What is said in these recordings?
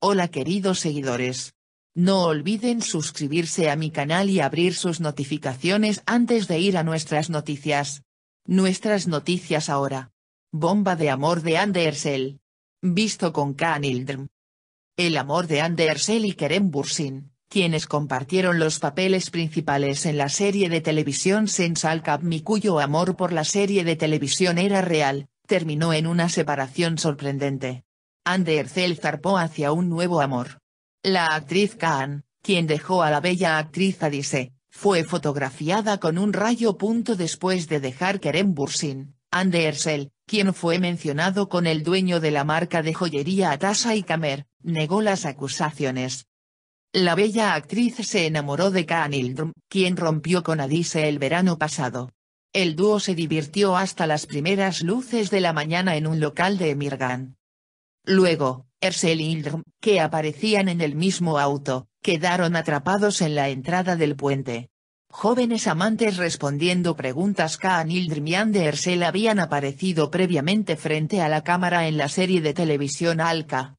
Hola queridos seguidores. No olviden suscribirse a mi canal y abrir sus notificaciones antes de ir a nuestras noticias. Nuestras noticias ahora. Bomba de amor de Andersel. Visto con Khan El amor de Andersel y Kerem Bursin, quienes compartieron los papeles principales en la serie de televisión Sensal mi cuyo amor por la serie de televisión era real, terminó en una separación sorprendente. Andersel zarpó hacia un nuevo amor. La actriz Kahn, quien dejó a la bella actriz Adise, fue fotografiada con un rayo. Punto después de dejar Kerem Bursin, Andersel, quien fue mencionado con el dueño de la marca de joyería Atasa y Kamer, negó las acusaciones. La bella actriz se enamoró de Kahn Ildrum, quien rompió con Adise el verano pasado. El dúo se divirtió hasta las primeras luces de la mañana en un local de Emirgan. Luego, Ersel y Ildrm, que aparecían en el mismo auto, quedaron atrapados en la entrada del puente. Jóvenes amantes respondiendo preguntas y Hildrum y Ersel habían aparecido previamente frente a la cámara en la serie de televisión Alka.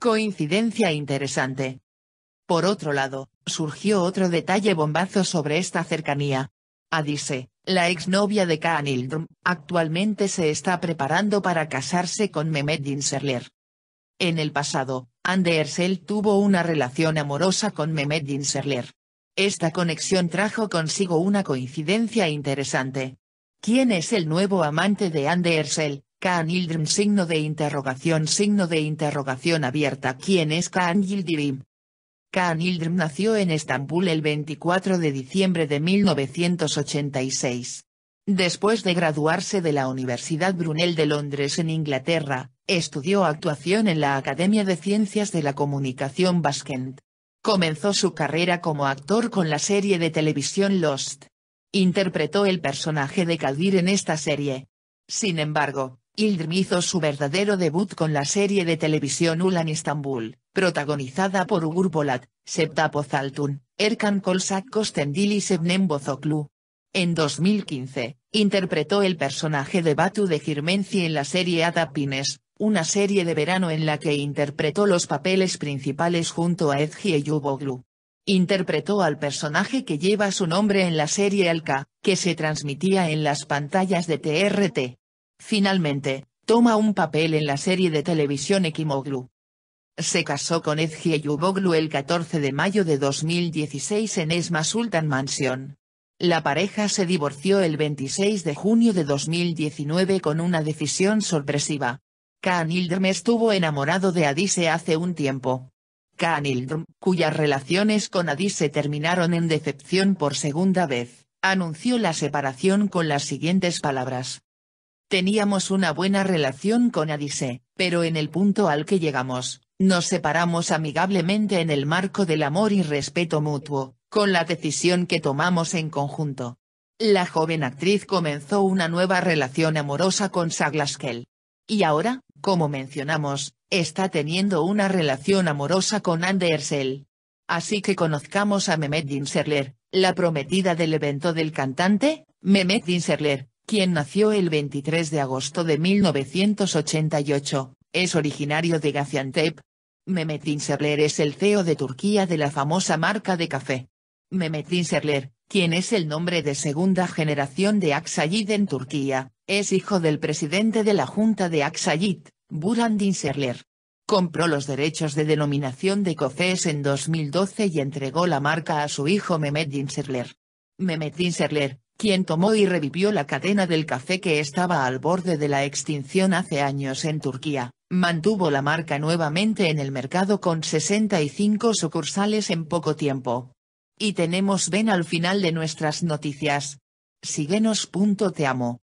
Coincidencia interesante. Por otro lado, surgió otro detalle bombazo sobre esta cercanía, Adise, ah, la exnovia de Kaan actualmente se está preparando para casarse con Mehmet Dinserler. En el pasado, Andersel tuvo una relación amorosa con Mehmet Dinserler. Esta conexión trajo consigo una coincidencia interesante. ¿Quién es el nuevo amante de Andersel, Kaan signo de interrogación signo de interrogación abierta ¿Quién es Kaan Yildirim? Can Yildirim nació en Estambul el 24 de diciembre de 1986. Después de graduarse de la Universidad Brunel de Londres en Inglaterra, estudió actuación en la Academia de Ciencias de la Comunicación Baskent. Comenzó su carrera como actor con la serie de televisión Lost. Interpretó el personaje de Kadir en esta serie. Sin embargo, Yildirim hizo su verdadero debut con la serie de televisión Ulan Istanbul, protagonizada por Ugur Bolat, Septa Pozaltun, Erkan Kolsak Kostendil y Sebnem Bozoklu. En 2015, interpretó el personaje de Batu de Girmenci en la serie Adapines, una serie de verano en la que interpretó los papeles principales junto a y Eyuboglu. Interpretó al personaje que lleva su nombre en la serie Alka, que se transmitía en las pantallas de TRT. Finalmente, toma un papel en la serie de televisión Ekimoglu. Se casó con Ezgi Yuboglu el 14 de mayo de 2016 en Esma Sultan Mansion. La pareja se divorció el 26 de junio de 2019 con una decisión sorpresiva. Kaan estuvo enamorado de Adise hace un tiempo. Kaan cuyas relaciones con Adise terminaron en decepción por segunda vez, anunció la separación con las siguientes palabras. Teníamos una buena relación con Adise, pero en el punto al que llegamos, nos separamos amigablemente en el marco del amor y respeto mutuo, con la decisión que tomamos en conjunto. La joven actriz comenzó una nueva relación amorosa con Saglaskel. Y ahora, como mencionamos, está teniendo una relación amorosa con Andersel. Así que conozcamos a Mehmet Dinserler, la prometida del evento del cantante, Mehmet Dinserler, quien nació el 23 de agosto de 1988, es originario de Gaziantep. Mehmet Inserler es el CEO de Turquía de la famosa marca de café. Mehmet Inserler, quien es el nombre de segunda generación de Aksayid en Turquía, es hijo del presidente de la Junta de Aksayid, Buran Dinserler. Compró los derechos de denominación de Cofés en 2012 y entregó la marca a su hijo Mehmet Dinserler. Mehmet Dinserler, quien tomó y revivió la cadena del café que estaba al borde de la extinción hace años en Turquía, mantuvo la marca nuevamente en el mercado con 65 sucursales en poco tiempo. Y tenemos ven al final de nuestras noticias. Síguenos. Te amo.